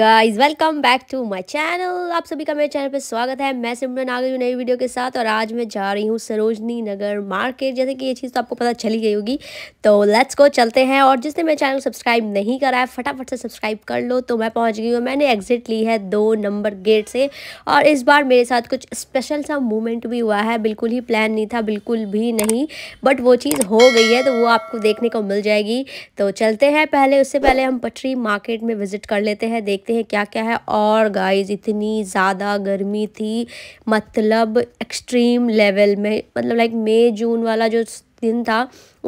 Omega guys welcome back to my channel आप सभी का मेरे चैनल पर स्वागत है मैं सिमरन आ गई हूँ नई वीडियो के साथ और आज मैं जा रही हूँ सरोजनी नगर मार्केट जैसे कि ये चीज़ तो आपको पता चली गई होगी तो लेट्स गो चलते हैं और जिसने मेरे चैनल सब्सक्राइब नहीं करा है फटाफट से सब्सक्राइब कर लो तो मैं पहुँच गई हूँ मैंने एग्जिट ली है दो नंबर गेट से और इस बार मेरे साथ कुछ स्पेशल सा मूवमेंट भी हुआ है बिल्कुल ही प्लान नहीं था बिल्कुल भी नहीं बट वो चीज़ हो गई है तो वो आपको देखने को मिल जाएगी तो चलते हैं पहले उससे पहले हम पटरी मार्केट में विज़िट कर लेते हैं देखते हैं क्या क्या है और गाइज इतनी ज़्यादा गर्मी थी मतलब एक्सट्रीम लेवल में मतलब लाइक मई जून वाला जो दिन था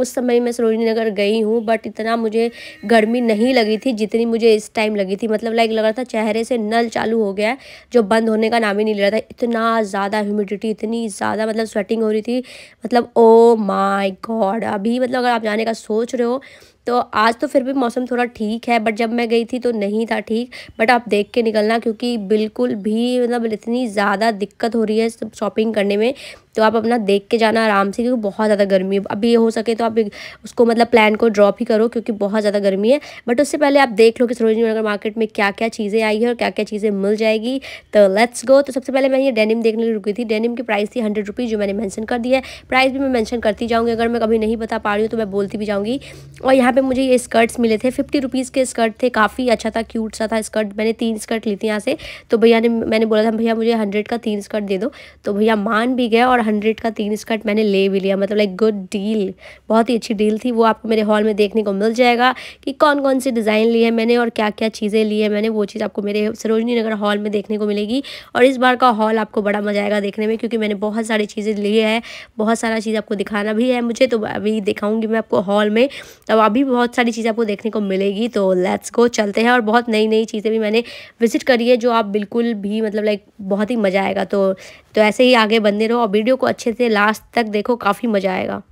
उस समय मैं सरोजनी नगर गई हूँ बट इतना मुझे गर्मी नहीं लगी थी जितनी मुझे इस टाइम लगी थी मतलब लाइक लग रहा था चेहरे से नल चालू हो गया है जो बंद होने का नाम ही नहीं ले रहा था इतना ज़्यादा ह्यूमिडिटी इतनी ज़्यादा मतलब स्वेटिंग हो रही थी मतलब ओ माय गॉड अभी मतलब अगर आप जाने का सोच रहे हो तो आज तो फिर भी मौसम थोड़ा ठीक है बट जब मैं गई थी तो नहीं था ठीक बट आप देख के निकलना क्योंकि बिल्कुल भी मतलब इतनी ज़्यादा दिक्कत हो रही है शॉपिंग करने में तो आप अपना देख के जाना आराम से क्योंकि बहुत ज़्यादा गर्मी है अभी ये हो सके तो आप उसको मतलब प्लान को ड्रॉप ही करो क्योंकि बहुत ज़्यादा गर्मी है बट उससे पहले आप देख लो कि सरोजनी नगर मार्केट में क्या क्या चीज़ें आई है और क्या क्या चीज़ें मिल जाएगी तो लेट्स गो तो सबसे पहले मैं ये डेनिम देखने रुकी थी डेनिम की प्राइस थी हंड्रेड रुपीज़ जो मैंने मैंशन कर दी है प्राइस भी मैं मैंशन करती जाऊँगी अगर मैं कभी नहीं बता पा रही हूँ तो मैं बोलती भी जाऊँगी और यहाँ यहाँ पे मुझे ये स्कर्ट्स मिले थे फिफ्टी रुपीज़ के स्कर्ट थे काफ़ी अच्छा था क्यूट सा था स्कर्ट मैंने तीन स्कर्ट ली थी यहाँ से तो भैया ने मैंने बोला था भैया मुझे हंड्रेड का तीन स्कर्ट दे दो तो भैया मान भी गया और हंड्रेड का तीन स्कर्ट मैंने ले भी लिया मतलब लाइक गुड डील बहुत ही अच्छी डील थी वो आपको मेरे हॉल में देखने को मिल जाएगा कि कौन कौन से डिज़ाइन लिए हैं मैंने और क्या क्या चीज़ें ली है मैंने वो चीज़ आपको मेरे सरोजनी नगर हॉल में देखने को मिलेगी और इस बार का हॉल आपको बड़ा मज़ा आएगा देखने में क्योंकि मैंने बहुत सारी चीज़ें ली है बहुत सारा चीज़ आपको दिखाना भी है मुझे तो अभी दिखाऊँगी मैं आपको हॉल में अब अभी भी बहुत सारी चीज़ें आपको देखने को मिलेगी तो लेट्स गो चलते हैं और बहुत नई नई चीज़ें भी मैंने विजिट करी है जो आप बिल्कुल भी मतलब लाइक बहुत ही मज़ा आएगा तो तो ऐसे ही आगे बनने रहो और वीडियो को अच्छे से लास्ट तक देखो काफ़ी मज़ा आएगा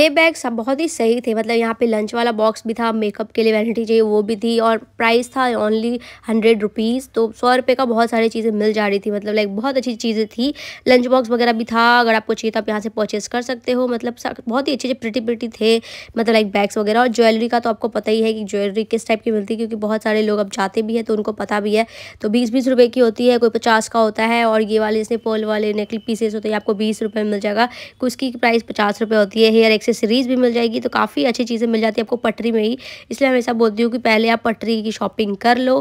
ये बैग सब बहुत ही सही थे मतलब यहाँ पे लंच वाला बॉक्स भी था मेकअप के लिए वैनिटी चाहिए वो भी थी और प्राइस था ओनली हंड्रेड रुपीज़ तो सौ रुपये का बहुत सारी चीज़ें मिल जा रही थी मतलब लाइक बहुत अच्छी चीज़ें थी लंच बॉक्स वगैरह भी था अगर आपको चाहिए तो आप यहाँ से परचेस कर सकते हो मतलब बहुत ही अच्छे अच्छे प्रिटी प्रिटी थे मतलब लाइक बैग्स वगैरह और ज्वेलरी का तो आपको पता ही है कि ज्वेलरी किस टाइप की मिलती है क्योंकि बहुत सारे लोग अब जाते भी हैं तो उनको पता भी है तो बीस बीस रुपये की होती है कोई पचास का होता है और ये वाले इसने पोल वाले नेकल पीसेस होते हैं आपको बीस रुपये मिल जाएगा कुछ की प्राइस पचास रुपये होती है हेयर एक्सेस सीरीज भी मिल जाएगी तो काफ़ी अच्छी चीज़ें मिल जाती है आपको पटरी में ही इसलिए हमेशा बोलती हूँ कि पहले आप पटरी की शॉपिंग कर लो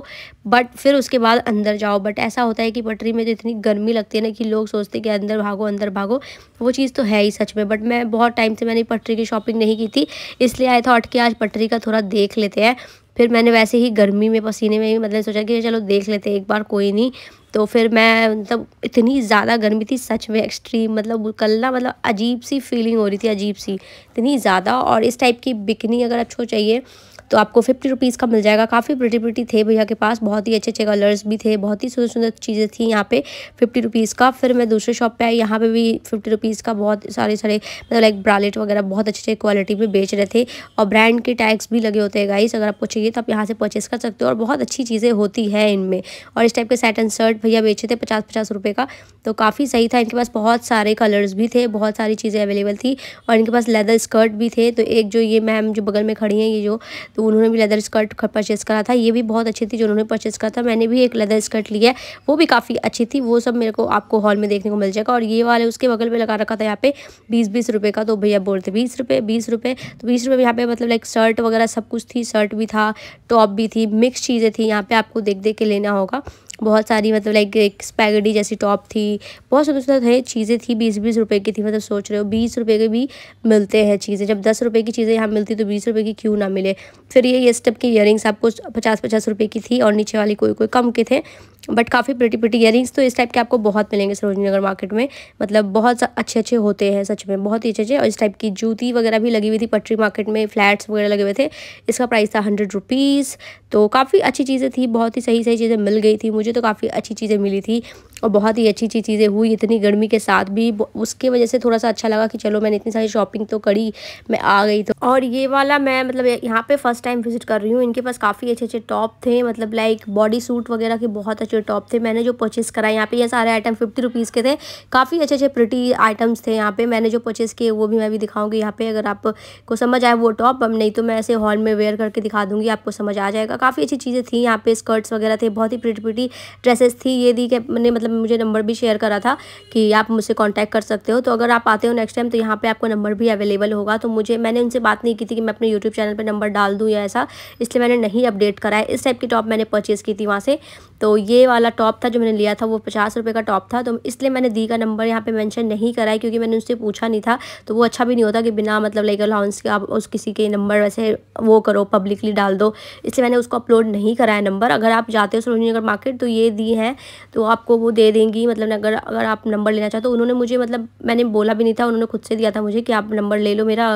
बट फिर उसके बाद अंदर जाओ बट ऐसा होता है कि पटरी में तो इतनी गर्मी लगती है ना कि लोग सोचते हैं कि अंदर भागो अंदर भागो वो चीज़ तो है ही सच में बट मैं बहुत टाइम से मैंने पटरी की शॉपिंग नहीं की थी इसलिए आई थॉट कि आज पटरी का थोड़ा देख लेते हैं फिर मैंने वैसे ही गर्मी में पसीने में ही मतलब सोचा कि चलो देख लेते हैं एक बार कोई नहीं तो फिर मैं मतलब इतनी ज़्यादा गर्मी थी सच में एक्सट्रीम मतलब कल ना मतलब अजीब सी फीलिंग हो रही थी अजीब सी इतनी ज़्यादा और इस टाइप की बिकनी अगर अच्छो चाहिए तो आपको फिफ्टी रुपीज़ का मिल जाएगा काफ़ी प्रिटी प्रिटी थे भैया के पास बहुत ही अच्छे अच्छे कलर्स भी थे बहुत ही सुंदर सुंदर चीज़ें थी यहाँ पे फिफ्टी रुपीज़ का फिर मैं दूसरे शॉप पे आई यहाँ पे भी फिफ्टी रुपीज़ का बहुत सारे सारे मतलब लाइक ब्रालेट वगैरह बहुत अच्छे अच्छे क्वालिटी में बेच रहे थे और ब्रांड के टैक्स भी लगे होते हैं गाइस अगर आपको चाहिए तो आप यहाँ से परचेस कर सकते हो और बहुत अच्छी चीज़ें होती है इनमें और इस टाइप के सेट एंड शर्ट भैया बेचे थे पचास पचास रुपये का तो काफ़ी सही था इनके पास बहुत सारे कलर्स भी थे बहुत सारी चीज़ें अवेलेबल थी और इनके पास लेदर स्कर्ट भी थे तो एक जो ये मैम जो बगल में खड़ी हैं ये जो तो उन्होंने भी लेदर स्कर्ट परचेस करा था ये भी बहुत अच्छी थी जो उन्होंने परचेस करा था मैंने भी एक लेदर स्कर्ट लिया वो भी काफ़ी अच्छी थी वो सब मेरे को आपको हॉल में देखने को मिल जाएगा और ये वाले उसके बगल में लगा रखा था यहाँ पे बीस बीस रुपये का तो भैया बोलते बीस रुपये बीस रुपये तो बीस रुपये यहाँ पे मतलब लाइक शर्ट वगैरह सब कुछ थी शर्ट भी था टॉप भी थी मिक्स चीज़ें थी यहाँ पर आपको देख देख के लेना होगा बहुत सारी मतलब लाइक एक स्पैगडी जैसी टॉप थी बहुत सुंदर सुंदर चीज़ें थी बीस बीस रुपए की थी मतलब सोच रहे हो बीस रुपए के भी मिलते हैं चीज़ें जब दस रुपए की चीज़ें यहाँ मिलती तो बीस रुपए की क्यों ना मिले फिर ये ये स्टेप की इयरिंग्स आपको पचास पचास रुपए की थी और नीचे वाली कोई कोई कम के थे बट काफ़ी प्रिटी प्रिटी ईयरिंग्स तो इस टाइप के आपको बहुत मिलेंगे सरोजनी नगर मार्केट में मतलब बहुत अच्छे अच्छे होते हैं सच में बहुत ही अच्छे अच्छे और इस टाइप की जूती वगैरह भी लगी हुई थी पटरी मार्केट में फ्लैट्स वगैरह लगे हुए थे इसका प्राइस था हंड्रेड रुपीज़ तो काफ़ी अच्छी चीज़ें थी बहुत ही सही सही चीज़ें मिल गई थी मुझे तो काफ़ी अच्छी चीज़ें मिली थी और बहुत ही अच्छी अच्छी चीज़ें हुई इतनी गर्मी के साथ भी उसके वजह से थोड़ा सा अच्छा लगा कि चलो मैंने इतनी सारी शॉपिंग तो करी मैं आ गई तो और ये वाला मैं मतलब यहाँ पे फर्स्ट टाइम विजिट कर रही हूँ इनके पास काफ़ी अच्छे अच्छे टॉप थे मतलब लाइक बॉडी सूट वगैरह के बहुत अच्छे टॉप थे मैंने जो परचेस कराए यहाँ पे ये सारे आइटम फिफ्टी रुपीज़ के थे काफ़ी अच्छे अच्छे प्रटी आइटम्स थे यहाँ पे मैंने जो परचेस किए वो भी मैं भी दिखाऊँगी यहाँ पे अगर आपको समझ आए वो टॉप अब नहीं तो मैं ऐसे हॉल में वेयर करके दिखा दूँगी आपको समझ आ जाएगा काफ़ी अच्छी चीज़ें थी यहाँ पे स्कर्ट्स वगैरह थे बहुत ही प्रिटी प्रटी ड्रेसेस थी ये दी कि मैंने मतलब मतलब मुझे नंबर भी शेयर करा था कि आप मुझसे कॉन्टैक्ट कर सकते हो तो अगर आप आते हो नेक्स्ट टाइम तो यहाँ पर आपको नंबर भी अवेलेबल होगा तो मुझे मैंने उनसे बात नहीं की थी कि मैं अपने यूट्यूब चैनल पर नंबर डाल दूँ या ऐसा इसलिए मैंने नहीं अपडेट कराया इस टाइप की टॉप मैंने परचेज़ की थी वहाँ से तो ये वाला टॉप था जो मैंने लिया था वो पचास रुपये का टॉप था तो इसलिए मैंने दी का नंबर यहाँ पे मेंशन नहीं करा है क्योंकि मैंने उनसे पूछा नहीं था तो वो अच्छा भी नहीं होता कि बिना मतलब लाइक अलाउंस के आप उस किसी के नंबर वैसे वो करो पब्लिकली डाल दो इसलिए मैंने उसको अपलोड नहीं कराया नंबर अगर आप जाते हो सरोजनी नगर मार्केट तो ये दी हैं तो आपको वो दे देंगी मतलब अगर अगर आप नंबर लेना चाहते हो तो उन्होंने मुझे मतलब मैंने बोला भी नहीं था उन्होंने खुद से दिया था मुझे कि आप नंबर ले लो मेरा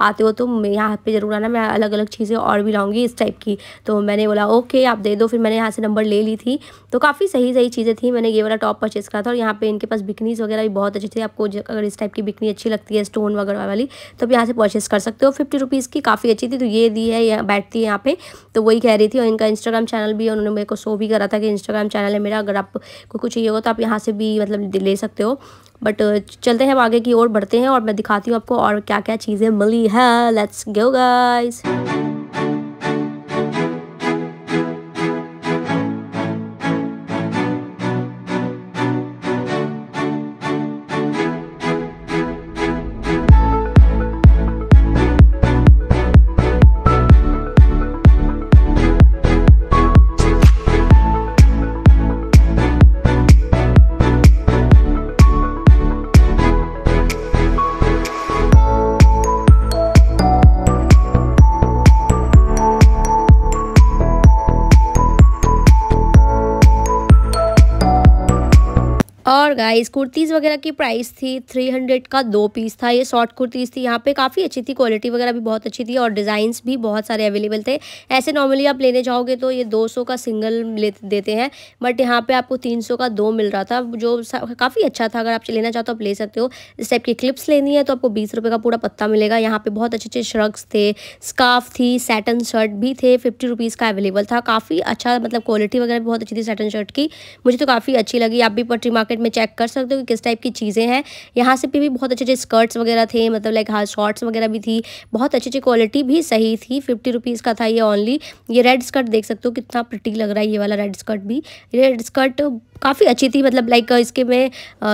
आते हो तो यहाँ पर ज़रूर आना मैं अलग अलग चीज़ें और भी लाऊँगी इस टाइप की तो मैंने बोला ओके आप दे दो फिर मैंने यहाँ से नंबर ले लिया दी थी तो काफ़ी सही सही चीज़ें थी मैंने ये वाला टॉप परचेस करा था और यहाँ पे इनके पास बिकनीज वगैरह भी बहुत अच्छी थी आपको अगर इस टाइप की बिकनी अच्छी लगती है स्टोन वगैरह वाली तो आप यहाँ से परचेस कर सकते हो फिफ्टी रुपीज़ की काफ़ी अच्छी थी तो ये दी है यहाँ बैठती है यहाँ पे तो वही कह रही थी और इनका इंस्टाग्राम चैनल भी उन्होंने मेरे को शो भी करा था कि इंस्टाग्राम चैनल है मेरा अगर आपको कुछ चाहिए हो तो आप यहाँ से भी मतलब ले सकते हो बट चलते हैं हम आगे की ओर बढ़ते हैं और मैं दिखाती हूँ आपको और क्या क्या चीज़ें मिली है let's go guys price kurtis वगैरह की प्राइस थी थ्री हंड्रेड का दो पीस था ये शॉर्ट कुर्तीज़ थी यहाँ पे काफ़ी अच्छी थी क्वालिटी वगैरह भी बहुत अच्छी थी और डिज़ाइंस भी बहुत सारे अवेलेबल थे ऐसे नॉर्मली आप लेने जाओगे तो ये दो सौ का सिंगल ले देते हैं बट यहाँ पे आपको तीन सौ का दो मिल रहा था जो काफ़ी अच्छा था अगर आप लेना चाहते तो आप ले सकते हो इस टाइप की क्लिप्स लेनी है तो आपको बीस रुपये का पूरा पत्ता मिलेगा यहाँ पर बहुत अच्छे अच्छे श्रग्स थे स्काफ थी सैटन शर्ट भी थे फिफ्टी रुपीज़ का अवेलेबल था काफ़ी अच्छा मतलब क्वालिटी वगैरह बहुत अच्छी थी सैटन शर्ट की मुझे तो काफ़ी अच्छी लगी आप भी पटरी मार्केट में चेक कर कर सकते हो कि किस टाइप की चीज़ें हैं यहाँ से भी बहुत अच्छे अच्छे स्कर्ट्स वगैरह थे मतलब लाइक हाँ शॉर्ट्स वगैरह भी थी बहुत अच्छी अच्छी क्वालिटी भी सही थी फिफ्टी रुपीज़ का था ये ओनली ये रेड स्कर्ट देख सकते हो कितना प्रटी लग रहा है ये वाला रेड स्कर्ट भी रेड स्कर्ट काफ़ी अच्छी थी मतलब लाइक इसके में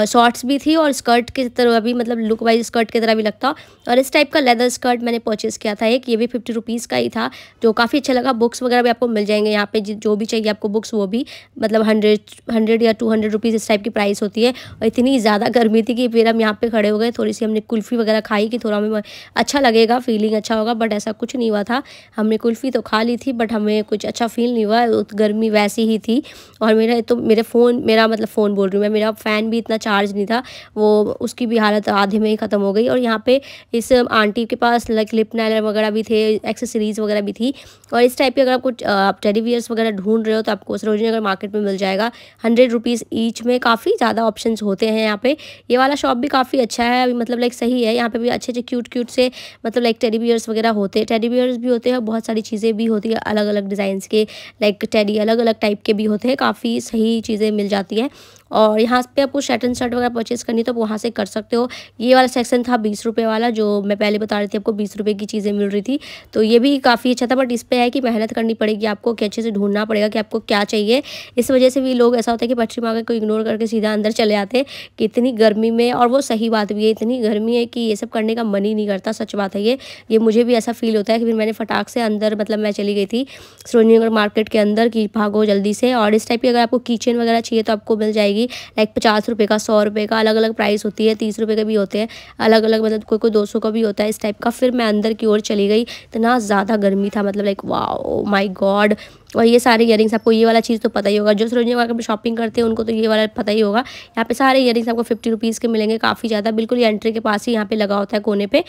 शॉर्ट्स भी थी और स्कर्ट की तरह भी मतलब लुक वाइज स्कर्ट की तरह भी लगता और इस टाइप का लेदर स्कर्ट मैंने परचेस किया था एक ये भी फिफ्टी रुपीज़ का ही था जो काफ़ी अच्छा लगा बुक्स वगैरह भी आपको मिल जाएंगे यहाँ पे जो भी चाहिए आपको बुक्स वो भी मतलब हंड्रेड हंड्रेड या टू हंड्रेड रुपीज़ इस टाइप की प्राइस होती है और इतनी ज़्यादा गर्मी थी कि फिर हम यहाँ पे खड़े हो गए थोड़ी सी हमने कुल्फ़ी वगैरह खाई कि थोड़ा हमें अच्छा लगेगा फीलिंग अच्छा होगा बट ऐसा कुछ नहीं हुआ था हमने कुल्फ़ी तो खा ली थी बट हमें कुछ अच्छा फील नहीं हुआ गर्मी वैसी ही थी और मेरा तो मेरे फ़ोन मेरा मतलब फ़ोन बोल रही हूँ मैं मेरा फ़ैन भी इतना चार्ज नहीं था वो उसकी भी हालत आधे में ही ख़त्म हो गई और यहाँ पे इस आंटी के पास लाइक लिप नाइलर वगैरह भी थे एक्सेसरीज़ वगैरह भी थी और इस टाइप की अगर कुछ आप टेलीवियर्स वगैरह ढूंढ रहे हो तो आपको सरोजनी नगर मार्केट में मिल जाएगा हंड्रेड रुपीज़ ईच में काफ़ी ज़्यादा ऑप्शन होते हैं यहाँ पर ये वाला शॉप भी काफ़ी अच्छा है अभी मतलब लाइक सही है यहाँ पर भी अच्छे अच्छे क्यूट क्यूट से मतलब लाइक टेडी वगैरह होते हैं टेडी भी होते हैं बहुत सारी चीज़ें भी होती है अलग अलग डिज़ाइन के लाइक टेडी अलग अलग टाइप के भी होते हैं काफ़ी सही चीज़ें मिल जाती है और यहाँ पे आपको शर्ट एंड शर्ट वगैरह परचेज़ करनी तो आप वहाँ से कर सकते हो ये वाला सेक्शन था बीस रुपये वाला जो मैं पहले बता रही थी आपको बीस रुपये की चीज़ें मिल रही थी तो ये भी काफ़ी अच्छा था बट इस पर है कि मेहनत करनी पड़ेगी आपको कि अच्छे से ढूंढना पड़ेगा कि आपको क्या चाहिए इस वजह से भी लोग ऐसा होता है कि पश्चिम आगे को इग्नोर करके सीधा अंदर चले आते कि इतनी गर्मी में और वो सही बात भी है इतनी गर्मी है कि ये सब करने का मन ही नहीं करता सच बात है ये ये मुझे भी ऐसा फील होता है कि फिर मैंने फटाक से अंदर मतलब मैं चली गई थी सरोजनी नगर मार्केट के अंदर कि भागो जल्दी से और इस टाइप की अगर आपको किचन वगैरह चाहिए तो आपको मिल जाएगी जाएगी लाइक पचास रुपये का सौ रुपये का अलग अलग प्राइस होती है तीस रुपये का भी होते हैं अलग अलग मतलब कोई कोई दो सौ का भी होता है इस टाइप का फिर मैं अंदर की ओर चली गई इतना ज़्यादा गर्मी था मतलब लाइक वाओ माई गॉड और ये सारे ईयरिंग्स आपको ये वाला चीज़ तो पता ही होगा जो सरोजनी वगैरह में शॉपिंग करते हैं उनको तो ये वाला पता ही होगा यहाँ पे सारे ईयरिंग्स आपको फिफ्टी रुपीज़ के मिलेंगे काफ़ी ज़्यादा बिल्कुल एंट्री के पास ही यहाँ पे लगा होता है कोने पे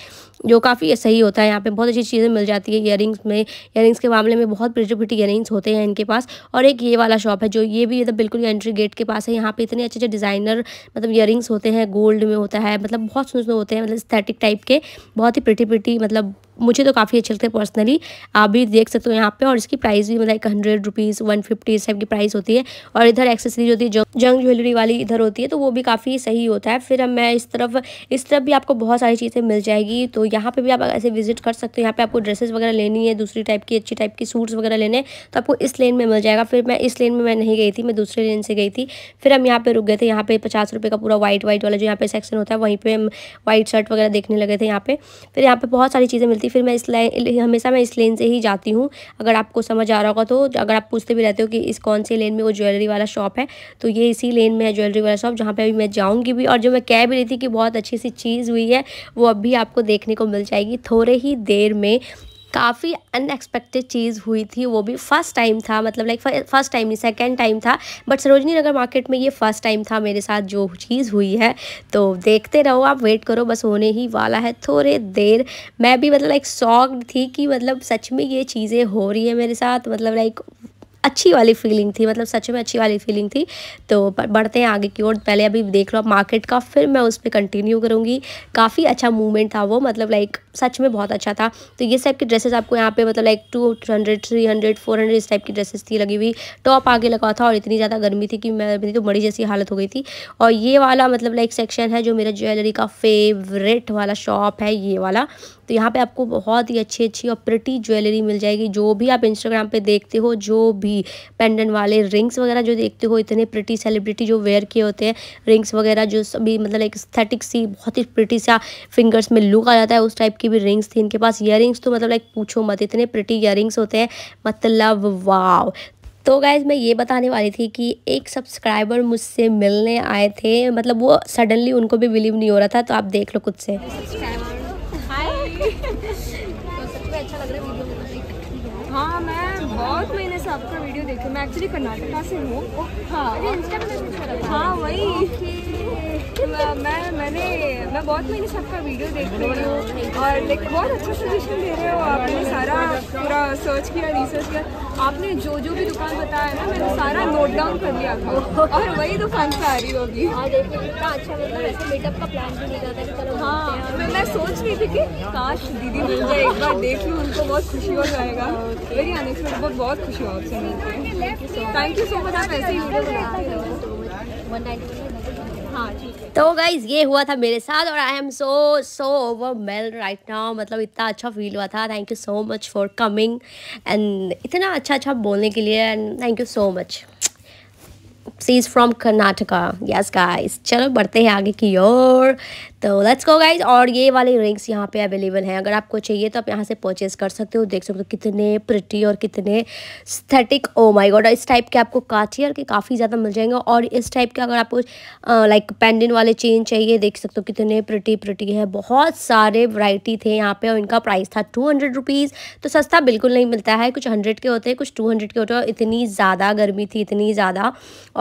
जो काफ़ी सही होता है यहाँ पे बहुत अच्छी चीज़ें मिल जाती है इयरिंग्स में ईयरिंग्स के मामले में बहुत प्रिटी प्रिटी इयरिंग्स होते हैं इनके पास और एक ये वाला शॉप है जो ये भी मतलब बिल्कुल एंट्री गेट के पास है यहाँ पर इतने अच्छे अच्छे डिज़ाइनर मतलब ईयरिंग्स होते हैं गोल्ड में होता है मतलब बहुत सुंदर होते हैं मतलब स्थेटिक टाइप के बहुत ही प्रिटी प्रिटी मतलब मुझे तो काफ़ी अच्छे लगते हैं पर्सनली आप भी देख सकते हो यहाँ पे और इसकी प्राइस भी मतलब एक हंड्रेड रुपीज़ वन फिफ्टी इस टाइप की प्राइस होती है और इधर एक्सेसरीज होती है जंग ज्वेलरी वाली इधर होती है तो वो भी काफ़ी सही होता है फिर मैं इस तरफ इस तरफ भी आपको बहुत सारी चीज़ें मिल जाएगी तो यहाँ पर भी आप ऐसे विजिट कर सकते हो यहाँ पर आपको ड्रेसेस वगैरह लेनी है दूसरी टाइप की अच्छी टाइप की सूट्स वगैरह लेने तो आपको इस लेन में मिल जाएगा फिर मैं इस लेन में मैं नहीं गई थी मैं दूसरे लेन से गई थी फिर हम यहाँ पर रुक गए थे यहाँ पर पचास रुपये का पूरा व्हाइट व्हाइट वाला जो यहाँ पे सेक्शन होता है वहीं पर हम वाइट शर्ट वगैरह देखने लगे थे यहाँ पर फिर यहाँ पे बहुत सारी चीज़ें मिलती थी फिर मैं इस लाइन हमेशा मैं इस लेन से ही जाती हूँ अगर आपको समझ आ रहा होगा तो अगर आप पूछते भी रहते हो कि इस कौन से लेन में वो ज्वेलरी वाला शॉप है तो ये इसी लेन में है ज्वेलरी वाला शॉप जहाँ पर अभी मैं जाऊँगी भी और जो मैं कह भी रही थी कि बहुत अच्छी सी चीज़ हुई है वो अब भी आपको देखने को मिल जाएगी थोड़े ही देर में काफ़ी अनएक्सपेक्टेड चीज़ हुई थी वो भी फर्स्ट टाइम था मतलब लाइक फर्स्ट टाइम नहीं सेकेंड टाइम था बट सरोजनी नगर मार्केट में ये फर्स्ट टाइम था मेरे साथ जो चीज़ हुई है तो देखते रहो आप वेट करो बस होने ही वाला है थोड़े देर मैं भी मतलब लाइक शॉक्ड थी कि मतलब सच में ये चीज़ें हो रही है मेरे साथ मतलब लाइक अच्छी वाली फीलिंग थी मतलब सच में अच्छी वाली फीलिंग थी तो बढ़ते हैं आगे की ओर पहले अभी देख लो आप मार्केट का फिर मैं उस पर कंटिन्यू करूँगी काफ़ी अच्छा मूवमेंट था वो मतलब लाइक सच में बहुत अच्छा था तो ये सब की ड्रेसेस आपको यहाँ पे मतलब like two hundred three hundred four hundred इस टाइप की ड्रेसेस थी लगी हुई टॉप आगे लगा था और इतनी ज़्यादा गर्मी थी कि मैं मेरी तो बड़ी जैसी हालत हो गई थी और ये वाला मतलब लाइक सेक्शन है जो मेरा ज्वेलरी का फेवरेट वाला शॉप है ये वाला तो यहाँ पर आपको बहुत ही अच्छी अच्छी और प्रटी ज्वेलरी मिल जाएगी जो भी आप इंस्टाग्राम पर देखते हो जो भी पेंडेंट वाले रिंग्स वगैरह जो देखते हो इतने प्रटी सेलिब्रिटी जो वेयर किए होते हैं रिंग्स वगैरह जो सभी मतलब एक स्थेटिक सी बहुत ही प्रटी सा फिंगर्स में लुक आ जाता है उस टाइप की भी रिंग्स थी इनके पास ईयर तो मतलब लाइक पूछो मत इतने प्रिटी ईयर होते हैं मतलब वाव तो गाइज मैं ये बताने वाली थी कि एक सब्सक्राइबर मुझसे मिलने आए थे मतलब वो सडनली उनको भी बिलीव नहीं हो रहा था तो आप देख लो खुद से हाँ, आपका वीडियो मैं एक्चुअली कर्नाटका से हूँ हाँ हाँ वही मैं uh, मैंने मैं बहुत महीने से आपका वीडियो देख रही हूँ और लाइक बहुत अच्छा सजेशन दे रहे हो आपने सारा पूरा सर्च किया रिसर्च किया आपने जो जो भी दुकान बताया ना मैंने सारा नोट डाउन कर लिया आपको और वही दुकान पे आ रही होगी हाँ अच्छा मतलब ऐसे मीटअप हाँ मैं मैं सोच रही थी कि काश दीदी मिल जाए एक बार देख लूँ उनको बहुत खुशी हो जाएगा वेरी अनएक्सपेक्टेड बहुत मतलब बहुत खुशी हो आपसे थैंक यू सो मच आप ऐसे ही वीडियो बनाते हो हाँ, तो गाइज ये हुआ था मेरे साथ और I am so so overwhelmed right now मतलब इतना अच्छा फील हुआ था thank you so much for coming and इतना अच्छा अच्छा बोलने के लिए and thank you so much she is from Karnataka yes guys चलो बढ़ते हैं आगे की ओर तो लेट्स गो गाइज और ये वाले रिंग्स यहाँ पे अवेलेबल हैं अगर आपको चाहिए तो आप यहाँ से परचेज़ कर सकते हो देख सकते हो कितने प्रिटी और कितने स्थेटिक ओ माय गॉड और इस टाइप के आपको काथियर के काफ़ी ज़्यादा मिल जाएंगे और इस टाइप के अगर आपको लाइक पेंडेंट वाले चेन चाहिए देख सकते हो कितने प्रिटी प्रिटी है बहुत सारे वराइटी थे यहाँ पर और इनका प्राइस था टू हंड्रेड रुपीज़ तो सस्ता बिल्कुल नहीं मिलता है कुछ हंड्रेड के होते हैं कुछ टू हंड्रेड के होते हैं इतनी ज़्यादा गर्मी थी इतनी ज़्यादा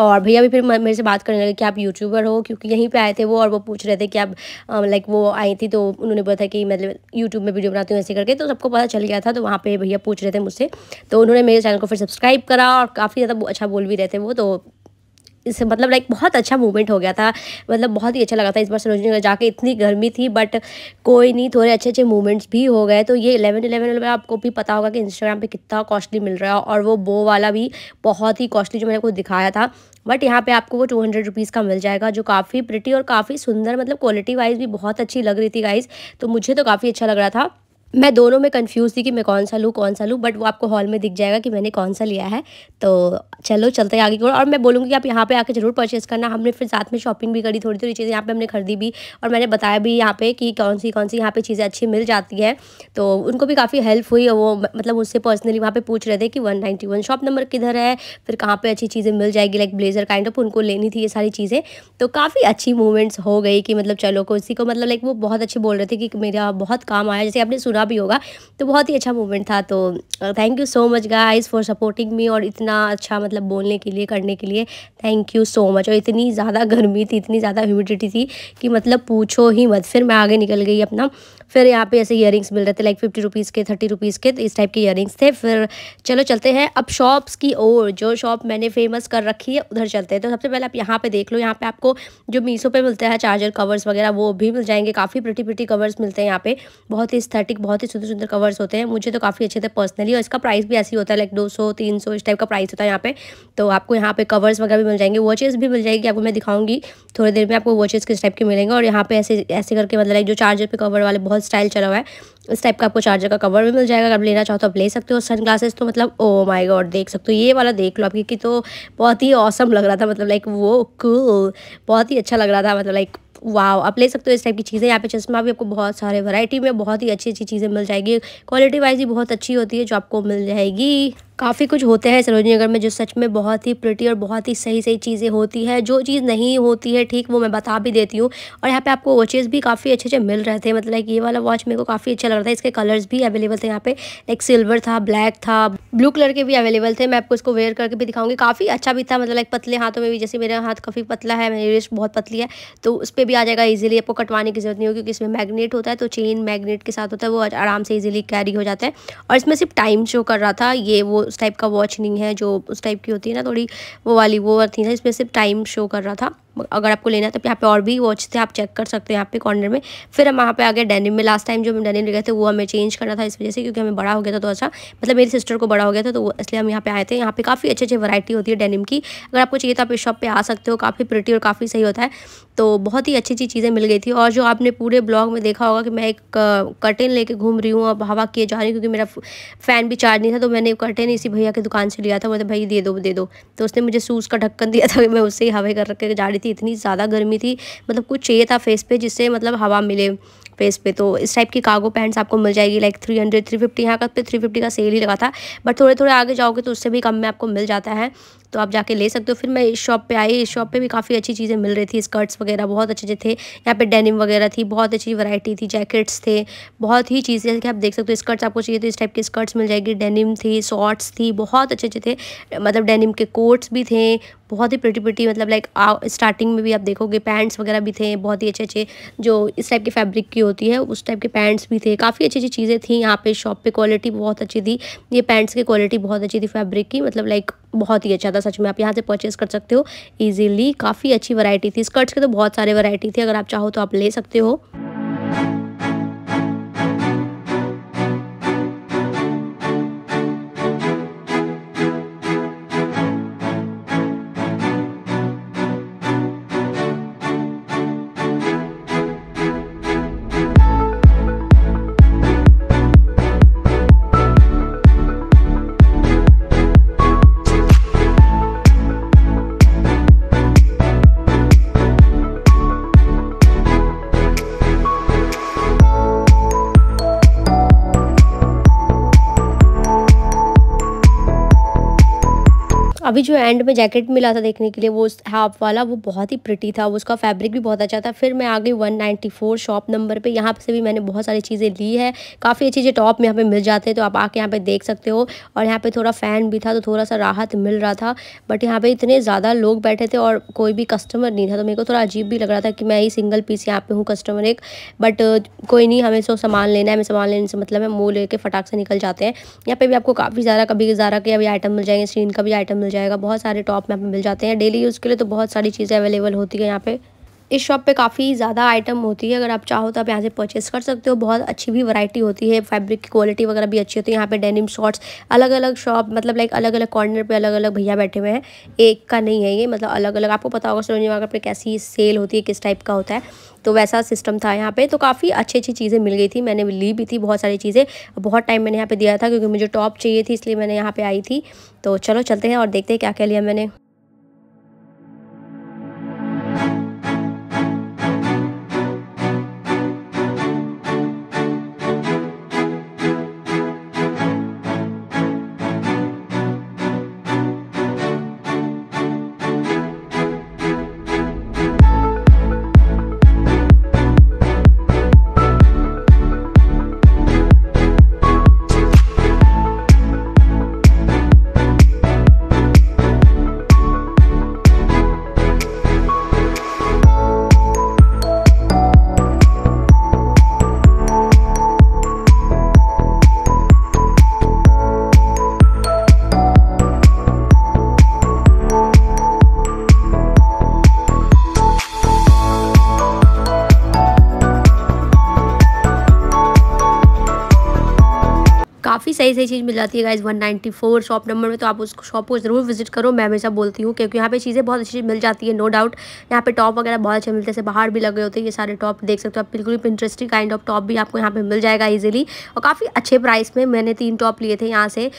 और भैया भी फिर मेरे से बात करने लगे कि आप यूट्यूबर हो क्योंकि यहीं पर आए थे वो और वो पूछ रहे थे कि आप लाइक वो आई थी तो उन्होंने बोला था कि मतलब यूट्यूब में वीडियो बनाती हूँ ऐसे करके तो सबको पता चल गया था तो वहाँ पे भैया पूछ रहे थे मुझसे तो उन्होंने मेरे चैनल को फिर सब्सक्राइब करा और काफ़ी ज़्यादा अच्छा बोल भी रहे थे वो तो इससे मतलब लाइक बहुत अच्छा मूवमेंट हो गया था मतलब बहुत ही अच्छा लगा था इस बार सरोजनी नगर जाके इतनी गर्मी थी बट कोई नहीं थोड़े अच्छे अच्छे मूवमेंट्स भी हो गए तो ये इलेवन इलेवन में आपको भी पता होगा कि इंस्टाग्राम पे कितना कॉस्टली मिल रहा है और वो बो वाला भी बहुत ही कॉस्टली जो मैंने आपको दिखाया था बट यहाँ पे आपको वो टू हंड्रेड रुपीज़ का मिल जाएगा जो काफ़ी प्रिटी और काफ़ी सुंदर मतलब क्वालिटी वाइज भी बहुत अच्छी लग रही थी गाइज़ तो मुझे तो काफ़ी अच्छा लग रहा था मैं दोनों में कंफ्यूज थी कि मैं कौन सा लूँ कौन सा लूँ बट वो आपको हॉल में दिख जाएगा कि मैंने कौन सा लिया है तो चलो चलते हैं आगे की ओर और मैं बोलूँगी कि आप यहाँ पे आके ज़रूर परचेस करना हमने फिर साथ में शॉपिंग भी करी थोड़ी थोड़ी चीज़ें यहाँ पे हमने खरीदी भी और मैंने बताया भी यहाँ पर कि कौन सी कौन सी यहाँ पर चीज़ें अच्छी मिल जाती है तो उनको भी काफ़ी हेल्प हुई और वो मतलब उससे पर्सनली वहाँ पर पूछ रहे थे कि वन शॉप नंबर किधर है फिर कहाँ पर अच्छी चीज़ें मिल जाएगी लाइक ब्लेजर काइंड ऑफ उनको लेनी थी ये सारी चीज़ें तो काफ़ी अच्छी मूवमेंट्स हो गई कि मतलब चलो किसी को मतलब लाइक वो बहुत अच्छे बोल रहे थे कि मेरा बहुत काम आया जैसे आपने सुना होगा भी होगा तो बहुत ही अच्छा मोमेंट था तो thank you so much guys for supporting me और इतना अच्छा मतलब बोलने के लिए करने के लिए थैंक यू सो मच और इतनी ज़्यादा गर्मी थी इतनी ज़्यादा ह्यूमिडिटी थी कि मतलब पूछो ही मत फिर मैं आगे निकल गई अपना फिर यहाँ पे ऐसे ईयर मिल रहे थे लाइक फिफ्टी रुपीज़ के थर्टी रुपीज़ के तो इस टाइप के ईयर थे फिर चलो चलते हैं अब शॉप्स की ओर जो शॉप मैंने फेमस कर रखी है उधर चलते हैं तो सबसे पहले आप यहाँ पे देख लो यहाँ पे आपको जो मीसो पे मिलता है चार्जर कवर्स वगैरह वो भी मिल जाएंगे काफ़ी प्रटी प्रिटी कवर्स मिलते हैं यहाँ पे बहुत ही स्थेटिक बहुत ही सुंदर सुंदर कवर्स होते हैं मुझे तो काफ़ी अच्छे थे पर्सनली और इसका प्राइस भी ऐसे ही होता है लाइक दो सौ तीन सौ इस टाइप का प्राइस होता है यहाँ पे तो आपको यहाँ पे कवर्स वगैरह भी मिल जाएंगे वॉचेस भी मिल जाएगी आपको मैं दिखाऊंगी थोड़ी देर में आपको वॉचेस किस टाइप के मिलेंगे और यहाँ पे ऐसे ऐसे करके मतलब लाइक जो चार्जर पे कवर वाले बहुत स्टाइल चला हुआ है इस टाइप का आपको चार्जर का कवर भी मिल जाएगा अगर आप लेना चाहो तो आप ले सकते हो सन ग्लासेस तो मतलब ओ माय गॉड देख सकते हो ये वाला देख लो आपकी कि तो बहुत ही औसम लग रहा था मतलब लाइक वो कूल बहुत ही अच्छा लग रहा था मतलब लाइक वाह आप ले सकते हो इस टाइप की चीज़ें यहाँ पे चश्मा भी आपको बहुत सारे वैरायटी में बहुत ही अच्छी अच्छी चीज़ें मिल जाएगी क्वालिटी वाइज भी बहुत अच्छी होती है जो आपको मिल जाएगी काफ़ी कुछ होते हैं सरोजनी नगर में जो सच में बहुत ही प्रटी और बहुत ही सही सही चीज़ें होती है जो चीज़ नहीं होती है ठीक वो मैं बता भी देती हूँ और यहाँ पे आपको वॉचेज़ भी काफ़ी अच्छे अच्छे मिल रहे थे मतलब ये वाला वॉच मेरे को काफ़ी अच्छा लग रहा था इसके कलर्स भी अवेलेबल थे यहाँ पे लाइक सिल्वर था ब्लैक था ब्लू कलर के भी अवेलेबल थे मैं आपको इसको वेयर करके भी दिखाऊंगी काफ़ी अच्छा भी था मतलब लाइक पतले हाथों में भी जैसे मेरा हाथ काफ़ी पतला है मेरी रिस्ट बहुत पतली है तो उस पर भी आ जाएगा ईजिली आपको कटवाने की जरूरत नहीं होगी क्योंकि इसमें मैगनेट होता है तो चेन मैगनेट के साथ होता है वो आराम से ईजिली कैरी हो जाता है और इसमें सिर्फ टाइम शो कर रहा था ये वो उस टाइप का वॉच नहीं है जो उस टाइप की होती है ना थोड़ी वो वाली वो थी ना इसमें सिर्फ टाइम शो कर रहा था अगर आपको लेना है तो यहाँ पे और भी वॉच थे आप चेक कर सकते हो यहाँ पे कॉर्नर में फिर हम वहाँ पे आ गए डेनिम में लास्ट टाइम जो हम डेनिम ले गए थे वो हमें चेंज करना था इस वजह से क्योंकि हमें बड़ा हो गया था तो अच्छा मतलब मेरी सिस्टर को बड़ा हो गया था तो इसलिए हम यहाँ पे आए थे यहाँ पे काफ़ी अच्छी अच्छी वैरायटी होती है डेनिम की अगर आपको चाहिए तो आप इस शॉप पर आ सकते हो काफ़ी प्रिटी और काफ़ी सही होता है तो बहुत ही अच्छी अच्छी चीज़ें मिल गई थी और जो आपने पूरे ब्लॉग में देखा होगा कि मैं एक कर्टेन लेके घूम रही हूँ अब हवा किए जा रही हूँ क्योंकि मेरा फ़ैन भी चार्ज नहीं था तो मैंने कर्टेन इसी भैया की दुकान से लिया था मतलब भाई दे दो दे दो तो उसने मुझे सूज का ढक्कन दिया था मैं उससे ही हवा कर रख के जा रही थी इतनी ज़्यादा गर्मी थी मतलब कुछ चाहिए था फेस पे जिससे मतलब हवा मिले फेस पे तो इस टाइप की कागो पैंट्स आपको मिल जाएगी like three hundred three fifty यहाँ का थ्री तो फिफ्टी का सेल ही लगा था बट थोड़े थोड़े आगे जाओगे तो उससे भी कम में आपको मिल जाता है तो आप जाके ले सकते हो फिर मैं इस शॉप पे आई इस शॉप पे भी काफ़ी अच्छी चीज़ें मिल रही थी स्कर्ट्स वगैरह बहुत अच्छे अच्छे थे यहाँ पे डेनिम वगैरह थी बहुत अच्छी वैरायटी थी जैकेट्स थे बहुत ही चीज़ें जैसे कि आप देख सकते हो स्कर्ट्स आपको चाहिए तो इस टाइप की स्कर्ट्स मिल जाएगी डेनिम थी शॉर्ट्स थी बहुत अच्छे अच्छे थे मतलब डेनिम के कोट्स भी थे बहुत ही प्रिटी प्रिटी मतलब लाइक स्टार्टिंग में भी आप देखोगे पैंट्स वगैरह भी थे बहुत ही अच्छे अच्छे जो इस टाइप की फैब्रिक की होती है उस टाइप के पैंट्स भी थे काफ़ी अच्छी अच्छी चीज़ें थी यहाँ पे शॉप पे क्वालिटी बहुत अच्छी थी ये पैंट्स की क्वालिटी बहुत अच्छी थी फैब्रिक की मतलब लाइक बहुत ही अच्छा था था सच में आप यहाँ से परचेज कर सकते हो ईजिली काफ़ी अच्छी वैरायटी थी स्कर्ट्स के तो बहुत सारे वैरायटी थी अगर आप चाहो तो आप ले सकते हो अभी जो एंड में जैकेट मिला था देखने के लिए वो हाफ वाला वो बहुत ही प्रिटी था उसका फैब्रिक भी बहुत अच्छा था फिर मैं आ गई वन शॉप नंबर पर यहाँ से भी मैंने बहुत सारी चीज़ें ली है काफ़ी अच्छी चीज़ें टॉप में यहाँ पर मिल जाते हैं तो आप आके यहाँ पर देख सकते हो और यहाँ पर थोड़ा फ़ैन भी था तो थोड़ा सा राहत मिल रहा था बट यहाँ पर इतने ज़्यादा लोग बैठे थे और कोई भी कस्टमर नहीं था तो मेरे को थोड़ा अजीब भी लग रहा था कि मैं ही सिंगल पीस यहाँ पर हूँ कस्टमर एक बट कोई नहीं हमें सो सामान लेना है हमें सामान लेने से मतलब है मुँह लेके फटाक से निकल जाते हैं यहाँ पे भी आपको काफ़ी ज़्यादा कभी ज़्यादा के अभी आइटम मिल जाएंगे स्क्रीन का भी आइटम मिल जाएगा जाएगा बहुत सारे टॉप में मिल जाते हैं डेली यूज़ के लिए तो बहुत सारी चीज़ें अवेलेबल होती है यहाँ पे इस शॉप पे काफ़ी ज़्यादा आइटम होती है अगर आप चाहो तो आप यहाँ से परचेस कर सकते हो बहुत अच्छी भी वैरायटी होती है फैब्रिक की क्वालिटी वगैरह भी अच्छी होती है यहाँ पे डेनिम शॉर्ट्स अलग अलग शॉप मतलब लाइक अलग अलग कॉर्नर पे अलग अलग भैया बैठे हुए हैं एक का नहीं है ये मतलब अलग अलग आपको पता होगा सरोजनी मार्केट पर कैसी सेल होती है किस टाइप का होता है तो वैसा सिस्टम था यहाँ पे तो काफ़ी अच्छी अच्छी चीज़ें मिल गई थी मैंने ली भी थी बहुत सारी चीज़ें बहुत टाइम मैंने यहाँ पे दिया था क्योंकि मुझे टॉप चाहिए थी इसलिए मैंने यहाँ पे आई थी तो चलो चलते हैं और देखते हैं क्या क्या लिया मैंने सही सही चीज़ मिल जाती है गाइज़ वन शॉप नंबर में तो आप उस शॉप को ज़रूर विजिट करो मैं हमेशा बोलती हूँ क्योंकि यहाँ पे चीज़ें बहुत अच्छी मिल जाती है नो डाउट यहाँ पे टॉप वगैरह बहुत अच्छे मिलते हैं बाहर भी लगे होते हैं ये सारे टॉप देख सकते हो आप बिल्कुल इंटरेस्टिंग काइंड ऑफ टॉप भी आपको यहाँ पर मिल जाएगा ईजिली और काफ़ी अच्छे प्राइस में मैंने तीन टॉप लिए थे यहाँ से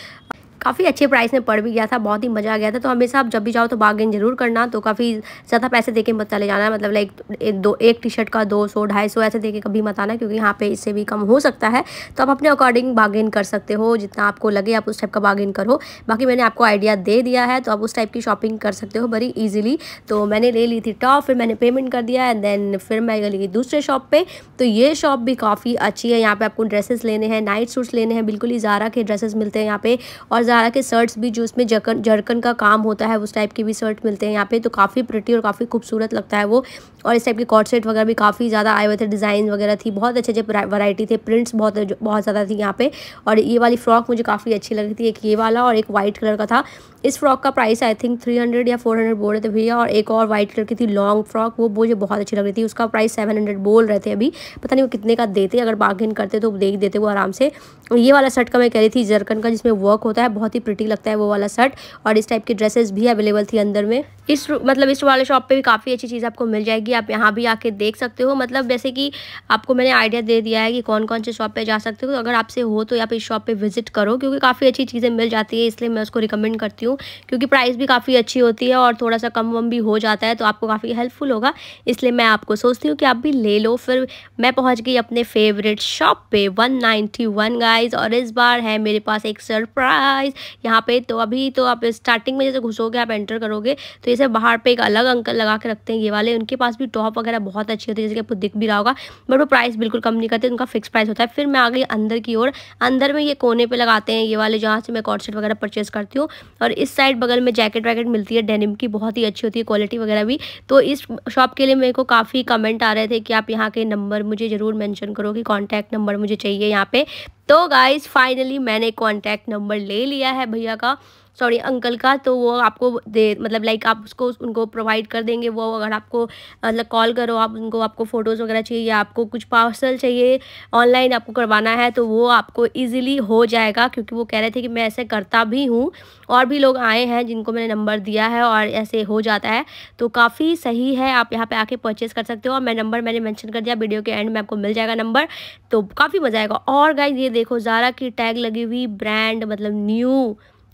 काफ़ी अच्छे प्राइस में पड़ भी गया था बहुत ही मज़ा आ गया था तो हमेशा आप जब भी जाओ तो बार्गेन ज़रूर करना तो काफ़ी ज़्यादा पैसे दे के मत चले जाना मतलब लाइक एक दो एक टी शर्ट का दो सौ ढाई सौ ऐसे दे के कभी मत आना क्योंकि यहाँ पे इससे भी कम हो सकता है तो आप अपने अकॉर्डिंग बार्गेन कर सकते हो जितना आपको लगे आप उस टाइप का बार्गेन करो बाकी मैंने आपको आइडिया दे दिया है तो आप उस टाइप की शॉपिंग कर सकते हो बड़ी ईजिली तो मैंने ले ली थी टॉप फिर मैंने पेमेंट कर दिया एंड देन फिर मैं गई दूसरे शॉप पर तो ये शॉप भी काफ़ी अच्छी है यहाँ पर आपको ड्रेसेस लेने हैं नाइट सूट्स लेने हैं बिल्कुल ही ज़ारा के ड्रेसेस मिलते हैं यहाँ पर और हज़ारा के शर्ट्स भी जो उसमें जकन जरकन का काम होता है उस टाइप के भी शर्ट मिलते हैं यहाँ पे तो काफ़ी प्रिटी और काफ़ी खूबसूरत लगता है वो और इस टाइप के कॉट सेट वगैरह भी काफ़ी ज़्यादा आए हुए थे डिज़ाइन वगैरह थी बहुत अच्छे अच्छे वैरायटी थे प्रिंट्स बहुत बहुत ज़्यादा थी यहाँ पे और ये वाली फ़्रॉक मुझे काफ़ी अच्छी लग रही थी एक ये वाला और एक वाइट कलर का था इस फ्रॉक का price I think three hundred या फोर हंड्रेड बोल रहे थे भैया और एक और वाइट कलर की थी लॉन्ग फ्रॉक वो मुझे बहुत अच्छी लग रही थी उसका प्राइस सेवन हंड्रेड बोल रहे थे अभी पता नहीं वो कितने का देते अगर बार्गेन करते तो देख देते वो आराम से ये वाला शर्ट का मैं कह रही थी जरकन का जिसमें वर्क होता है बहुत ही प्रिटी लगता है वो वाला शर्ट और इस टाइप की ड्रेसेस भी अवेलेबल थी अंदर में इस मतलब इस वाले शॉप पे भी काफ़ी अच्छी चीज़ आपको मिल जाएगी आप यहाँ भी आके देख सकते हो मतलब जैसे कि आपको मैंने आइडिया दे दिया है कि कौन कौन से शॉप पे जा सकते हो तो अगर आपसे हो तो आप इस शॉप पे विजिट करो क्योंकि काफ़ी अच्छी चीज़ें मिल जाती है इसलिए मैं उसको रिकमेंड करती हूँ क्योंकि प्राइस भी काफ़ी अच्छी होती है और थोड़ा सा कम वम भी हो जाता है तो आपको काफ़ी हेल्पफुल होगा इसलिए मैं आपको सोचती हूँ कि आप भी ले लो फिर मैं पहुँच गई अपने फेवरेट शॉप पे वन नाइन्टी वन गाइज और इस बार है मेरे पास एक सरप्राइज गाइज यहाँ पे तो अभी तो आप स्टार्टिंग में जैसे घुसोगे आप एंटर करोगे तो जैसे बाहर पे एक अलग अंकल लगा के रखते हैं ये वाले उनके पास भी टॉप वगैरह बहुत अच्छी होती है जैसे कि आपको दिख भी रहा होगा बट वो प्राइस बिल्कुल कम नहीं करते उनका फिक्स प्राइस होता है फिर मैं आ गई अंदर की ओर अंदर में ये कोने पर लगाते हैं ये वाले जहाँ से मैं कॉर्ड वगैरह परचेस करती हूँ और इस साइड बगल में जैकेट वैकेट मिलती है डेनिम की बहुत ही अच्छी होती है क्वालिटी वगैरह भी तो इस शॉप के लिए मेरे को काफ़ी कमेंट आ रहे थे कि आप यहाँ के नंबर मुझे ज़रूर मैंशन करो कि कॉन्टैक्ट नंबर मुझे चाहिए यहाँ पे तो गाइज फाइनली मैंने कॉन्टैक्ट नंबर ले लिया है भैया का सॉरी अंकल का तो वो आपको दे मतलब लाइक आप उसको उनको प्रोवाइड कर देंगे वो अगर आपको मतलब कॉल करो आप उनको आपको फ़ोटोज़ वगैरह चाहिए या आपको कुछ पार्सल चाहिए ऑनलाइन आपको करवाना है तो वो आपको ईजिली हो जाएगा क्योंकि वो कह रहे थे कि मैं ऐसे करता भी हूँ और भी लोग आए हैं जिनको मैंने नंबर दिया है और ऐसे हो जाता है तो काफ़ी सही है आप यहाँ पर आके परचेज़ कर सकते हो और मैं नंबर मैंने मैंशन कर दिया वीडियो के एंड में आपको मिल जाएगा नंबर तो काफ़ी मज़ा आएगा और गाइज ये देखो ज़ारा की टैग लगी हुई ब्रांड मतलब न्यू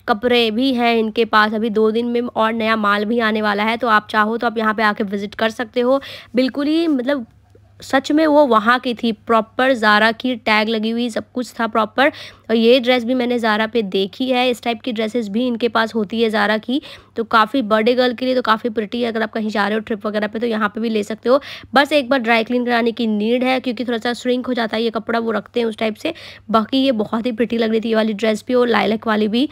कपड़े भी हैं इनके पास अभी दो दिन में और नया माल भी आने वाला है तो आप चाहो तो आप यहाँ पे आके विज़िट कर सकते हो बिल्कुल ही मतलब सच में वो वहाँ की थी प्रॉपर ज़ारा की टैग लगी हुई सब कुछ था प्रॉपर और ये ड्रेस भी मैंने ज़ारा पे देखी है इस टाइप की ड्रेसेस भी इनके पास होती है ज़ारा की तो काफ़ी बर्थडे गर्ल के लिए तो काफ़ी प्रटी है अगर आप कहीं जा रहे हो ट्रिप वगैरह पे तो यहाँ पे भी ले सकते हो बस एक बार ड्राई क्लीन कराने की नीड है क्योंकि थोड़ा सा श्रिंक हो जाता है ये कपड़ा वो रखते हैं उस टाइप से बाकी ये बहुत ही प्रटी लग रही थी ये वाली ड्रेस भी और लाइलक वाली भी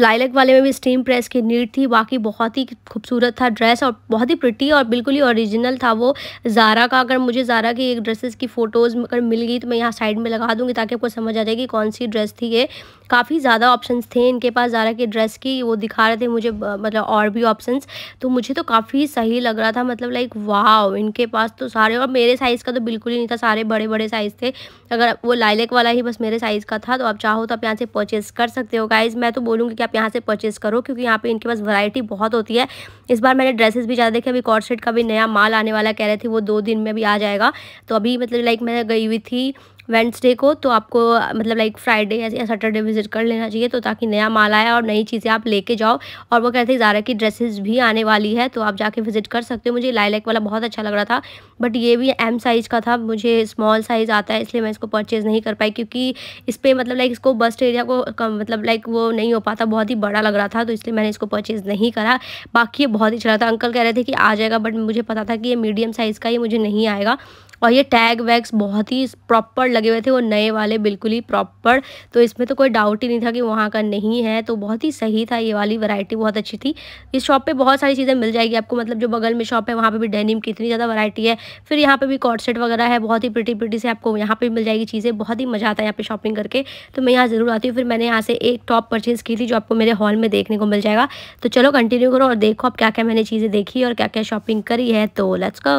लाइलक वाले में भी स्टीम प्रेस की नीड थी बाकी बहुत ही खूबसूरत था ड्रेस और बहुत ही प्रटी और बिल्कुल ही ओरिजिनल था वो ज़ारा का अगर मुझे ज़ारा की एक ड्रेसेस की फ़ोटोज़ अगर मिल गई तो मैं यहाँ साइड में लगा दूँगी ताकि आपको समझ आ जाएगी कौन सी ड्रेस थी ये काफ़ी ज़्यादा ऑप्शंस थे इनके पास ज़ारा के ड्रेस की वो दिखा रहे थे मुझे मतलब और भी ऑप्शंस तो मुझे तो काफ़ी सही लग रहा था मतलब लाइक वाह इनके पास तो सारे और मेरे साइज़ का तो बिल्कुल ही नहीं था सारे बड़े बड़े साइज़ थे अगर वो लाइलेक वाला ही बस मेरे साइज़ का था तो आप चाहो तो आप यहाँ से परचेज़ कर सकते हो गाइज़ मैं तो बोलूँगी कि आप यहाँ से परचेज़ करो क्योंकि यहाँ पर इनके पास वरायटी बहुत होती है इस बार मैंने ड्रेसेस भी ज़्यादा देखे अभी कॉर्सेट का भी नया माल आने वाला कह रहे थे वो दो दिन में भी आ जाएगा तो अभी मतलब लाइक मैं गई हुई थी वेंसडे को तो आपको मतलब लाइक फ्राइडे या सैटरडे विजिट कर लेना चाहिए तो ताकि नया माल आए और नई चीज़ें आप लेके जाओ और वो कहते हैं ज़ारा की ड्रेसेस भी आने वाली है तो आप जाके विजिट कर सकते हो मुझे लाइलैक वाला बहुत अच्छा लग रहा था बट ये भी एम साइज़ का था मुझे स्मॉल साइज़ आता है इसलिए मैं इसको परचेज़ नहीं कर पाई क्योंकि इस पर मतलब लाइक इसको बस्ट एरिया को मतलब लाइक वो नहीं हो पाता बहुत ही बड़ा लग रहा था तो इसलिए मैंने इसको परचेज़ नहीं करा बाकी ये बहुत ही अच्छा था अंकल कह रहे थे कि आ जाएगा बट मुझे पता था कि ये मीडियम साइज़ का ये मुझे नहीं आएगा और ये टैग वैग्स बहुत ही प्रॉपर लगे हुए थे वो नए वाले बिल्कुल ही प्रॉपर तो इसमें तो कोई डाउट ही नहीं था कि वहाँ का नहीं है तो बहुत ही सही था ये वाली वैरायटी बहुत अच्छी थी इस शॉप पे बहुत सारी चीज़ें मिल जाएगी आपको मतलब जो बगल में शॉप है वहाँ पे भी डेनिम की इतनी ज़्यादा वरायटी है फिर यहाँ पर भी कॉटसेट वगैरह है बहुत ही पिटी पिटी से आपको यहाँ पर मिल जाएगी चीज़ें बहुत ही मज़ा आता है यहाँ पर शॉपिंग करके तो मैं यहाँ ज़रूर आती हूँ फिर मैंने यहाँ से एक टॉप परचेज़ की थी जो आपको मेरे हॉल में देखने को मिल जाएगा तो चलो कंटिन्यू करो और देखो आप क्या क्या मैंने चीज़ें देखी और क्या क्या शॉपिंग करी है तो लेट्स गो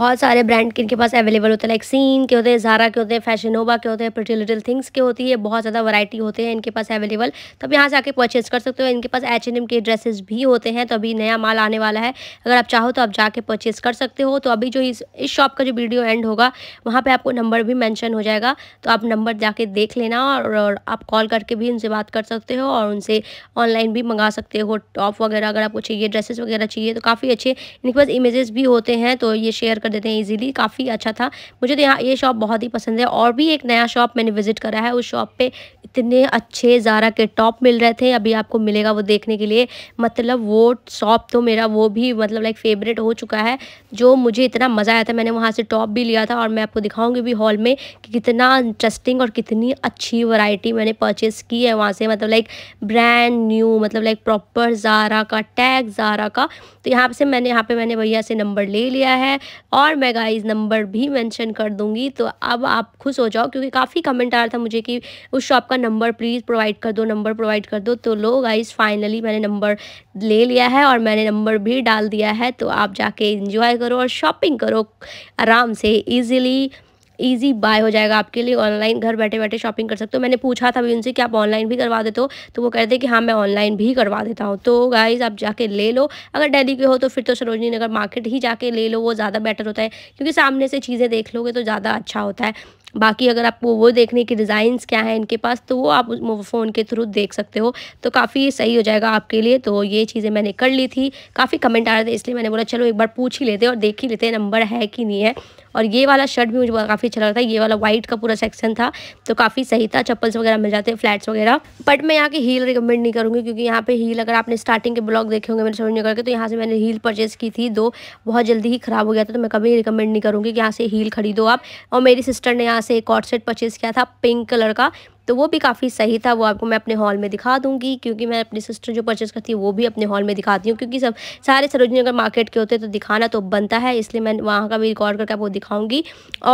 बहुत सारे ब्रांड के इनके पास अवेलेबल होते हैं लाइक सीन के होते हैं जारा के होते हैं फैशन के होते हैं प्रटी लिटिल थिंग्स के होती है बहुत ज़्यादा वैरायटी होते हैं इनके पास अवेलेबल तब तो यहाँ से आके परचेज कर सकते हो इनके पास एच एन एम के ड्रेसेस भी होते हैं तो अभी नया माल आने वाला है अगर आप चाहो तो आप जाके परचेज कर सकते हो तो अभी जो इस इस शॉप का जो वीडियो एंड होगा वहाँ पर आपको नंबर भी मैंशन हो जाएगा तो आप नंबर जाके देख लेना और, आप कॉल करके भी उनसे बात कर सकते हो और उनसे ऑनलाइन भी मंगा सकते हो टॉप वगैरह अगर आपको चाहिए ड्रेसेस वगैरह चाहिए तो काफ़ी अच्छे इनके पास इमेजेस भी होते हैं तो ये शेयर कर कर देते हैं इजीली काफ़ी अच्छा था मुझे तो यहाँ ये शॉप बहुत ही पसंद है और भी एक नया शॉप मैंने विजिट करा है उस शॉप पे इतने अच्छे ज़ारा के टॉप मिल रहे थे अभी आपको मिलेगा वो देखने के लिए मतलब वो शॉप तो मेरा वो भी मतलब लाइक फेवरेट हो चुका है जो मुझे इतना मज़ा आया था मैंने वहाँ से टॉप भी लिया था और मैं आपको दिखाऊँगी भी हॉल में कि कितना इंटरेस्टिंग और कितनी अच्छी वैरायटी मैंने परचेस की है वहाँ से मतलब लाइक ब्रांड न्यू मतलब लाइक प्रॉपर ज़ारा का टैग ज़ारा का तो यहाँ से मैंने यहाँ पर मैंने भैया से नंबर ले लिया है और मैं गाइज नंबर भी मेंशन कर दूंगी तो अब आप खुश हो जाओ क्योंकि काफ़ी कमेंट आ रहा था मुझे कि उस शॉप का नंबर प्लीज़ प्रोवाइड कर दो नंबर प्रोवाइड कर दो तो लो गाइज फाइनली मैंने नंबर ले लिया है और मैंने नंबर भी डाल दिया है तो आप जाके इंजॉय करो और शॉपिंग करो आराम से ईजिली ईजी बाय हो जाएगा आपके लिए ऑनलाइन घर बैठे बैठे शॉपिंग कर सकते हो मैंने पूछा था भी उनसे कि आप ऑनलाइन भी करवा देते हो तो वो कहते कि हाँ मैं ऑनलाइन भी करवा देता हूँ तो गाइज़ आप जाके ले लो अगर डेली के हो तो फिर तो सरोजनी नगर मार्केट ही जाके ले लो वो ज़्यादा बेटर होता है क्योंकि सामने से चीज़ें देख लोगे तो ज़्यादा अच्छा होता है बाकी अगर आपको वो देखने की डिज़ाइंस क्या हैं इनके पास तो वो आप फ़ोन के थ्रू देख सकते हो तो काफ़ी सही हो जाएगा आपके लिए तो ये चीज़ें मैंने कर ली थी काफ़ी कमेंट आ रहे थे इसलिए मैंने बोला चलो एक बार पूछ ही लेते और देख ही लेते नंबर है कि नहीं है और ये वाला शर्ट भी मुझे काफ़ी अच्छा लगता था ये वाला वाइट का पूरा सेक्शन था तो काफ़ी सही था चप्पल्स वगैरह मिल जाते हैं फ्लैट्स वगैरह बट मैं यहाँ की हील रिकमेंड नहीं करूँगी क्योंकि यहाँ पे हील अगर आपने स्टार्टिंग के ब्लॉग देखे होंगे मेरे समझ करके तो यहाँ से मैंने हील परचेज की थी दो बहुत जल्दी ही ख़राब हो गया था तो मैं कभी रिकमेंड नहीं करूँगी कि यहाँ से हील खरीदो आप और मेरी सिस्टर ने यहाँ यहाँ से एक और सेट परचेज़ किया था पिंक कलर का तो वो भी काफ़ी सही था वो आपको मैं अपने हॉल में दिखा दूंगी क्योंकि मैं अपनी सिस्टर जो परचेज़ करती है वो भी अपने हॉल में दिखाती हूँ क्योंकि सब सारे सरोजनी नगर मार्केट के होते हैं तो दिखाना तो बनता है इसलिए मैं वहाँ का भी रिकॉर्ड करके आपको दिखाऊंगी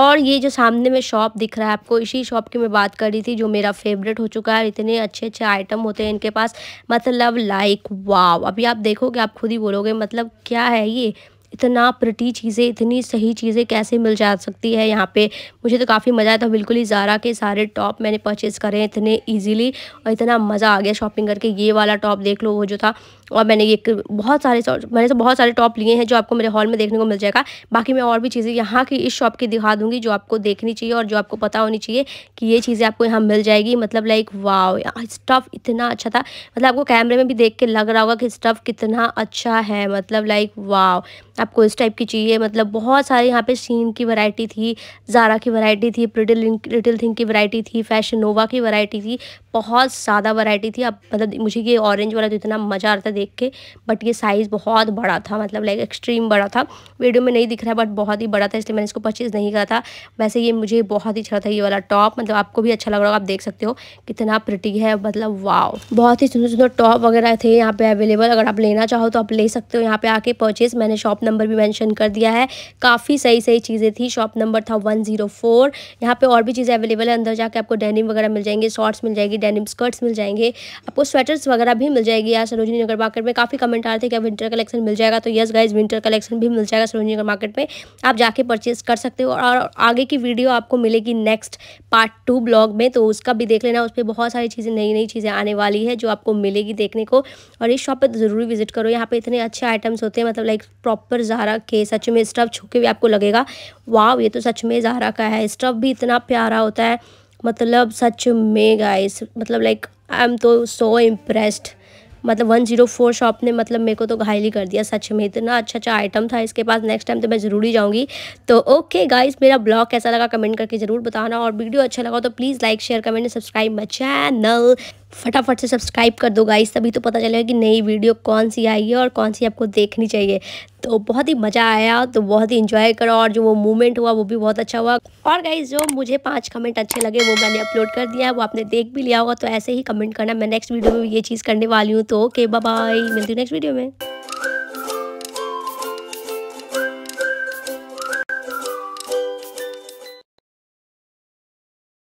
और ये जो सामने में शॉप दिख रहा है आपको इसी शॉप की मैं बात कर रही थी जो मेरा फेवरेट हो चुका है इतने अच्छे अच्छे आइटम होते हैं इनके पास मतलब लाइक वाव अभी आप देखोगे आप खुद ही बोलोगे मतलब क्या है ये इतना प्रटी चीज़ें इतनी सही चीज़ें कैसे मिल जा सकती है यहाँ पे मुझे तो काफ़ी मज़ा आया था बिल्कुल ही ज़ारा के सारे टॉप मैंने परचेज़ करे इतने ईजिली और इतना मज़ा आ गया शॉपिंग करके ये वाला टॉप देख लो वो जो था और मैंने ये बहुत सारे मैंने तो बहुत सारे टॉप लिए हैं जो आपको मेरे हॉल में देखने को मिल जाएगा बाकी मैं और भी चीज़ें यहाँ की इस शॉप की दिखा दूँगी जो आपको देखनी चाहिए और जो आपको पता होनी चाहिए कि ये चीज़ें आपको यहाँ मिल जाएगी मतलब लाइक वाव स्टफ़ इतना अच्छा था मतलब आपको कैमरे में भी देख के लग रहा होगा कि स्टफ़ कितना अच्छा है मतलब लाइक वाव आपको इस टाइप की चाहिए मतलब बहुत सारे यहाँ पे सीन की वैरायटी थी ज़ारा की वैरायटी थी प्रिटिल लिटिल थिंग की वैरायटी थी फैशन नोवा की वैरायटी थी बहुत ज़्यादा वैरायटी थी अब मतलब मुझे ये ऑरेंज वाला तो इतना मज़ा आता देख के बट ये साइज़ बहुत बड़ा था मतलब लाइक एक्सट्रीम बड़ा था वीडियो में नहीं दिख रहा बट बहुत ही बड़ा था इसलिए मैंने इसको परचेज़ नहीं करा था वैसे ये मुझे बहुत ही अच्छा था ये वाला टॉप मतलब आपको भी अच्छा लग रहा होगा आप देख सकते हो कितना प्रिटी है मतलब वाव बहुत ही सुंदर सुंदर टॉप वगैरह थे यहाँ पे अवेलेबल अगर आप लेना चाहो तो आप ले सकते हो यहाँ पे आके परचेज़ मैंने शॉप नंबर नंबर भी मैंशन कर दिया है काफ़ी सही सही चीज़ें थी शॉप नंबर था वन जीरो फोर यहाँ पर और भी चीज़ें अवेलेबल है अंदर जाके आपको डेनिम वगैरह मिल जाएंगे शॉर्ट्स मिल जाएगी डेनिम स्कर्ट्स मिल जाएंगे आपको स्वेटर्स वगैरह भी मिल जाएगी यार सरोजनी नगर मार्केट में काफ़ी कमेंट आ रहे थे कि विंटर कलेक्शन मिल जाएगा तो यस गाइज विंटर कलेक्शन भी मिल जाएगा सरोजनी नगर मार्केट में आप जाके परचेज कर सकते हो और आगे की वीडियो आपको मिलेगी नेक्स्ट पार्ट टू ब्लॉग में तो उसका भी देख लेना उस पर बहुत सारी चीज़ें नई नई चीज़ें आने वाली है जो आपको मिलेगी देखने को और इस शॉप पर ज़रूरी विजिट करो यहाँ पे इतने अच्छे आइटम्स होते हैं मतलब लाइक प्रॉपर पर जहरा के सच में स्टफ छू के भी आपको लगेगा वाव ये तो सच में जहरा का है स्टफ भी इतना प्यारा होता है मतलब सच में गाइस मतलब लाइक आई एम तो सो इम्प्रेस्ड मतलब वन जीरो फोर शॉप ने मतलब मेरे को तो घायल ही कर दिया सच में इतना अच्छा अच्छा आइटम था इसके पास नेक्स्ट टाइम तो मैं ज़रूर ही जाऊँगी तो ओके गाइस मेरा ब्लॉग कैसा लगा कमेंट करके ज़रूर बताना और वीडियो अच्छा लगा तो please like share comment subscribe my channel फटाफट से सब्सक्राइब कर दो गाइस तभी तो पता चलेगा कि नई वीडियो कौन सी आई है और कौन सी आपको देखनी चाहिए तो बहुत ही मज़ा आया तो बहुत ही इन्जॉय करो और जो वो मूवमेंट हुआ वो भी बहुत अच्छा हुआ और गाइज जो मुझे पाँच कमेंट अच्छे लगे वो मैंने अपलोड कर दिया है वो आपने देख भी लिया होगा तो ऐसे ही कमेंट करना मैं नेक्स्ट वीडियो में ये चीज़ करने वाली हूँ तो ओके बाय मिलती हूँ नेक्स्ट वीडियो में